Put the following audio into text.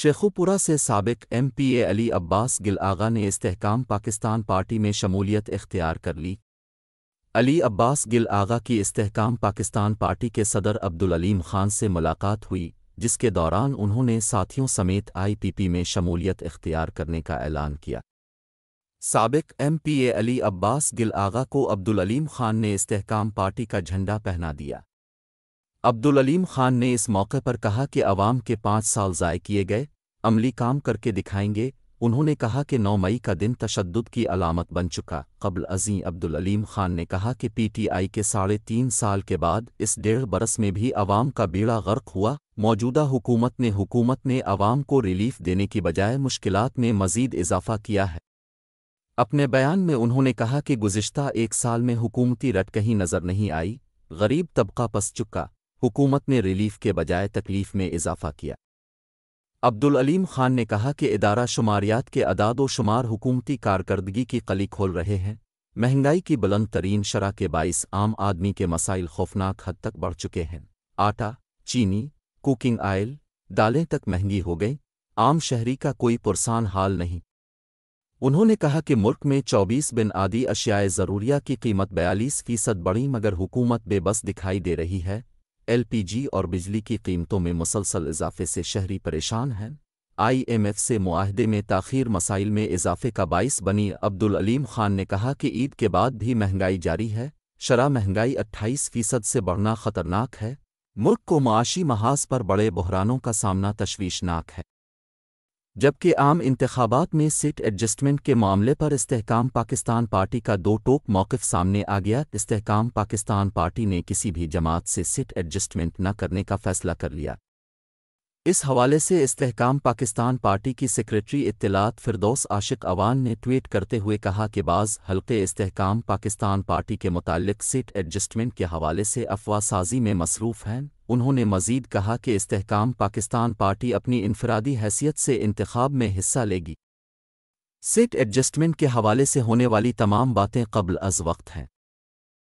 शेखुपुरा से सबक M P A Ali Abbas Gill Agha ने इस्तेकाम पाकिस्तान पार्टी में शमूलियत इख्तियार कर ली अली अब्बास गिल आगा की इस्तेकाम पाकिस्तान पार्टी के सदर अब्दुल अलीम खान से मुलाकात हुई जिसके दौरान उन्होंने साथियों समेत आई पी पी में शमूलियत इख्तियार करने का ऐलान किया सबक M P A Ali Abbas Gill Agha को अब्दुल अलीम खान ने इस्तेकाम पार्टी का झंडा पहना दिया अब्दुल अलीम खान ने इस मौके पर कहा कि अवाम के पाँच साल ज़ाय किए गए अमली काम करके दिखाएंगे उन्होंने कहा कि 9 मई का दिन तशद की अलामत बन चुका कबल अज़ीं अब्दुल अलीम खान ने कहा कि पीटीआई के साढ़े तीन साल के बाद इस डेढ़ बरस में भी अवाम का बीड़ा गर्क हुआ मौजूदा हुकूमत ने हुकूमत ने अवाम को रिलीफ देने की बजाय मुश्किल में मजीद इजाफा किया है अपने बयान में उन्होंने कहा कि गुज्त एक साल में हुकूमती रट कहीं नज़र नहीं आई गरीब तबका पस चुका हुकूमत ने रिलीफ के बजाय तकलीफ में इजाफा किया अब्दुल अलीम खान ने कहा कि इदारा शुमारियात के अदाद व शुमार हुकूमती कारकर्दगी की कली खोल रहे हैं महंगाई की बुलंद तरीन शरह के बाईस आम आदमी के मसाइल खौफनाक हद तक बढ़ चुके हैं आटा चीनी कुकिंग ऑयल दालें तक महंगी हो गई आम शहरी का कोई पुरसान हाल नहीं उन्होंने कहा कि मुल्क में 24 बिन आदि अशियाए ज़रूरिया की कीमत बयालीस फीसद बढ़ी मगर हुकूमत बेबस दिखाई दे रही है एलपीजी और बिजली की कीमतों में मुसलसल इजाफे से शहरी परेशान हैं आईएमएफ से माहदे में तख़ीर मसाइल में इजाफे का बाइस बनी अब्दुल अलीम खान ने कहा कि ईद के बाद भी महंगाई जारी है शरा महंगाई 28 फीसद से बढ़ना खतरनाक है मुल्क को माशी महाज पर बड़े बहरानों का सामना तशवीशनाक है जबकि आम इंतबात में सीट एडजस्टमेंट के मामले पर इस्तेकाम पाकिस्तान पार्टी का दो टोक मौक़ सामने आ गया इस्तेकाम पाकिस्तान पार्टी ने किसी भी जमात से सीट एडजस्टमेंट न करने का फ़ैसला कर लिया इस हवाले से इस्तेहकाम पाकिस्तान पार्टी की सेक्रेटरी इत्तिलात फिरदौस आशिक अवान ने ट्वीट करते हुए कहा कि बाज़ हल्के इस्तेहकाम पाकिस्तान पार्टी के मुतालिक सीट एडजस्टमेंट के हवाले से अफवाह साजी में मसरूफ़ हैं उन्होंने मजीद कहा कि इस्तेहकाम पाकिस्तान पार्टी अपनी इनफरादी हैसियत से इंतखब में हिस्सा लेगी सीट एडजस्टमेंट के हवाले से होने वाली तमाम बातें कबल अज वक्त हैं